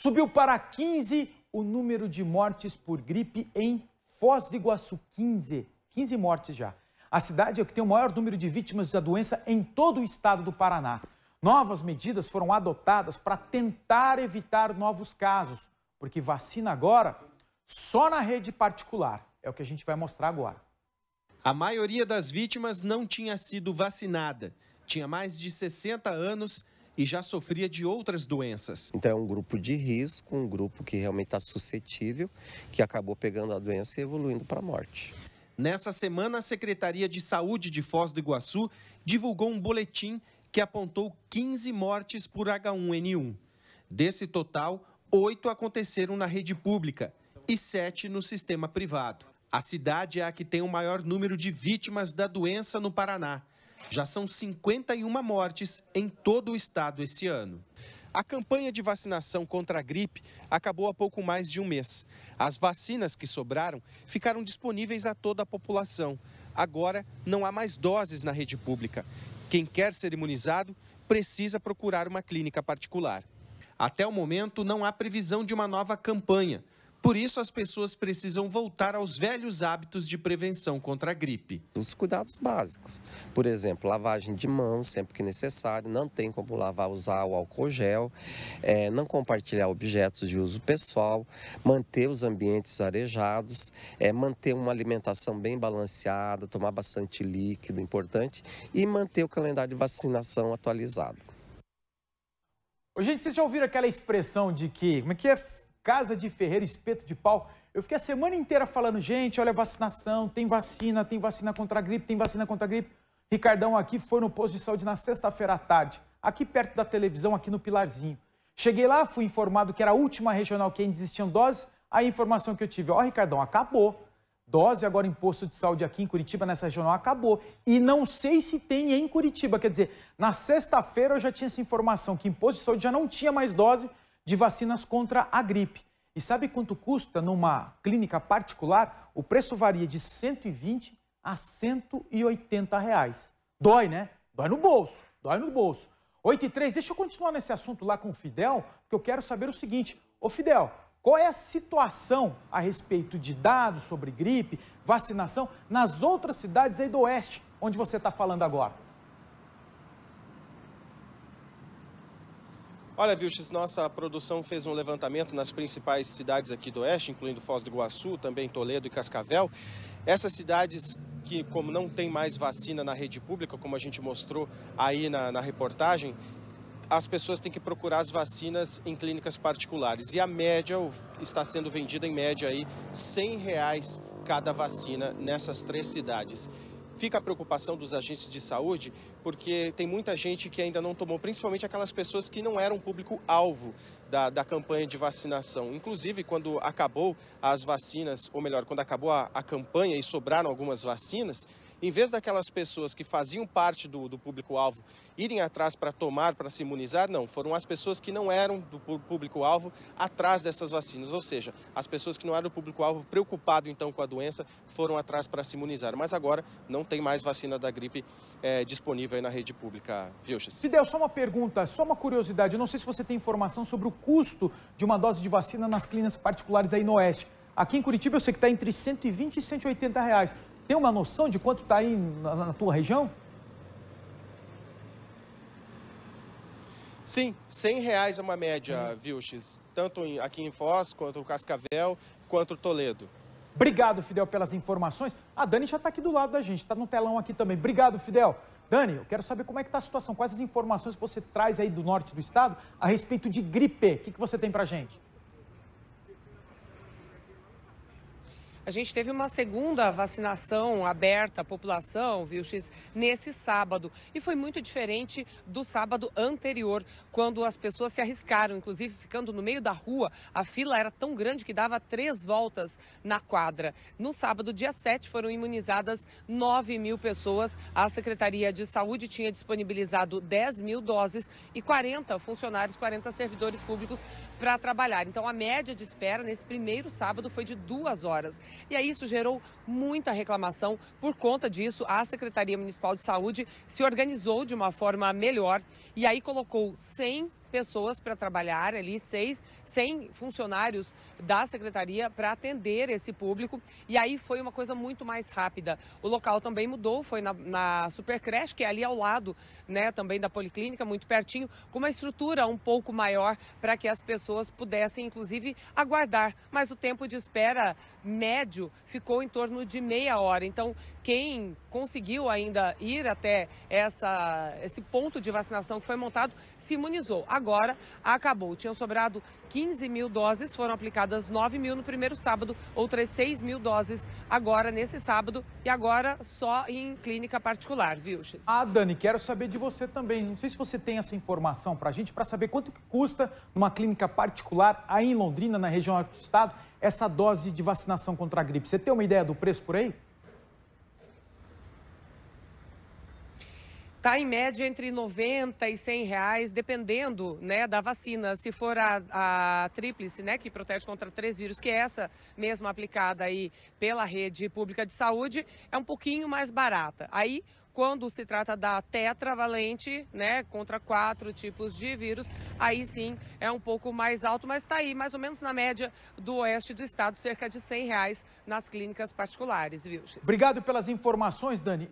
Subiu para 15 o número de mortes por gripe em Foz do Iguaçu, 15. 15 mortes já. A cidade é que tem o maior número de vítimas da doença em todo o estado do Paraná. Novas medidas foram adotadas para tentar evitar novos casos, porque vacina agora só na rede particular. É o que a gente vai mostrar agora. A maioria das vítimas não tinha sido vacinada. Tinha mais de 60 anos e já sofria de outras doenças. Então é um grupo de risco, um grupo que realmente está suscetível, que acabou pegando a doença e evoluindo para a morte. Nessa semana, a Secretaria de Saúde de Foz do Iguaçu divulgou um boletim que apontou 15 mortes por H1N1. Desse total, oito aconteceram na rede pública e sete no sistema privado. A cidade é a que tem o maior número de vítimas da doença no Paraná. Já são 51 mortes em todo o estado esse ano. A campanha de vacinação contra a gripe acabou há pouco mais de um mês. As vacinas que sobraram ficaram disponíveis a toda a população. Agora não há mais doses na rede pública. Quem quer ser imunizado precisa procurar uma clínica particular. Até o momento, não há previsão de uma nova campanha. Por isso, as pessoas precisam voltar aos velhos hábitos de prevenção contra a gripe. Os cuidados básicos, por exemplo, lavagem de mãos sempre que necessário, não tem como lavar, usar o álcool gel, é, não compartilhar objetos de uso pessoal, manter os ambientes arejados, é, manter uma alimentação bem balanceada, tomar bastante líquido, importante, e manter o calendário de vacinação atualizado. gente, vocês já ouviram aquela expressão de que, como é que é Casa de Ferreira, espeto de pau. Eu fiquei a semana inteira falando, gente, olha a vacinação, tem vacina, tem vacina contra a gripe, tem vacina contra a gripe. Ricardão aqui foi no posto de saúde na sexta-feira à tarde, aqui perto da televisão, aqui no Pilarzinho. Cheguei lá, fui informado que era a última regional que ainda existiam doses. A informação que eu tive, ó, Ricardão, acabou. Dose agora em posto de saúde aqui em Curitiba, nessa regional, acabou. E não sei se tem em Curitiba. Quer dizer, na sexta-feira eu já tinha essa informação que em posto de saúde já não tinha mais dose de vacinas contra a gripe. E sabe quanto custa numa clínica particular? O preço varia de 120 a 180 reais. Dói, né? Dói no bolso, dói no bolso. 8 e 3, deixa eu continuar nesse assunto lá com o Fidel, porque eu quero saber o seguinte. Ô Fidel, qual é a situação a respeito de dados sobre gripe, vacinação nas outras cidades aí do Oeste, onde você está falando agora? Olha, Vilches, nossa produção fez um levantamento nas principais cidades aqui do Oeste, incluindo Foz do Iguaçu, também Toledo e Cascavel. Essas cidades que, como não tem mais vacina na rede pública, como a gente mostrou aí na, na reportagem, as pessoas têm que procurar as vacinas em clínicas particulares. E a média está sendo vendida em média aí R$ 100 cada vacina nessas três cidades. Fica a preocupação dos agentes de saúde, porque tem muita gente que ainda não tomou, principalmente aquelas pessoas que não eram público-alvo da, da, campanha de vacinação. Inclusive, quando acabou as vacinas, ou melhor, quando acabou a, a campanha e sobraram algumas vacinas, em vez daquelas pessoas que faziam parte do, do público-alvo irem atrás para tomar, para se imunizar, não. Foram as pessoas que não eram do público-alvo atrás dessas vacinas. Ou seja, as pessoas que não eram do público-alvo preocupado então com a doença foram atrás para se imunizar. Mas agora não tem mais vacina da gripe é, disponível na rede pública, viu, Se deu só uma pergunta, só uma curiosidade. Eu não sei se você tem informação sobre o custo de uma dose de vacina nas clínicas particulares aí no Oeste. Aqui em Curitiba eu sei que está entre 120 e 180 reais. Tem uma noção de quanto está aí na, na tua região? Sim, 100 reais é uma média, uhum. Vilches, tanto aqui em Foz, quanto Cascavel, quanto Toledo. Obrigado, Fidel, pelas informações. A Dani já está aqui do lado da gente, está no telão aqui também. Obrigado, Fidel. Dani, eu quero saber como é que está a situação, quais as informações que você traz aí do norte do estado a respeito de gripe. O que, que você tem para gente? A gente teve uma segunda vacinação aberta à população, viu, X, nesse sábado. E foi muito diferente do sábado anterior, quando as pessoas se arriscaram, inclusive ficando no meio da rua. A fila era tão grande que dava três voltas na quadra. No sábado, dia 7, foram imunizadas 9 mil pessoas. A Secretaria de Saúde tinha disponibilizado 10 mil doses e 40 funcionários, 40 servidores públicos para trabalhar. Então, a média de espera nesse primeiro sábado foi de duas horas. E aí isso gerou muita reclamação. Por conta disso, a Secretaria Municipal de Saúde se organizou de uma forma melhor e aí colocou 100 pessoas para trabalhar ali, seis, sem funcionários da secretaria para atender esse público. E aí foi uma coisa muito mais rápida. O local também mudou, foi na, na Supercreche, que é ali ao lado, né, também da Policlínica, muito pertinho, com uma estrutura um pouco maior para que as pessoas pudessem, inclusive, aguardar. Mas o tempo de espera médio ficou em torno de meia hora. Então, quem conseguiu ainda ir até essa, esse ponto de vacinação que foi montado se imunizou. Agora acabou. Tinham sobrado 15 mil doses, foram aplicadas 9 mil no primeiro sábado, outras 6 mil doses agora nesse sábado e agora só em clínica particular, viu, X? Ah, Dani, quero saber de você também. Não sei se você tem essa informação para a gente, para saber quanto que custa numa clínica particular aí em Londrina, na região do estado, essa dose de vacinação contra a gripe. Você tem uma ideia do preço por aí? Está em média entre 90 e 100 reais, dependendo né, da vacina. Se for a, a tríplice, né, que protege contra três vírus, que é essa mesma aplicada aí pela rede pública de saúde, é um pouquinho mais barata. Aí, quando se trata da tetravalente, né, contra quatro tipos de vírus, aí sim é um pouco mais alto, mas está aí mais ou menos na média do oeste do estado, cerca de 100 reais nas clínicas particulares, viu? Obrigado pelas informações, Dani.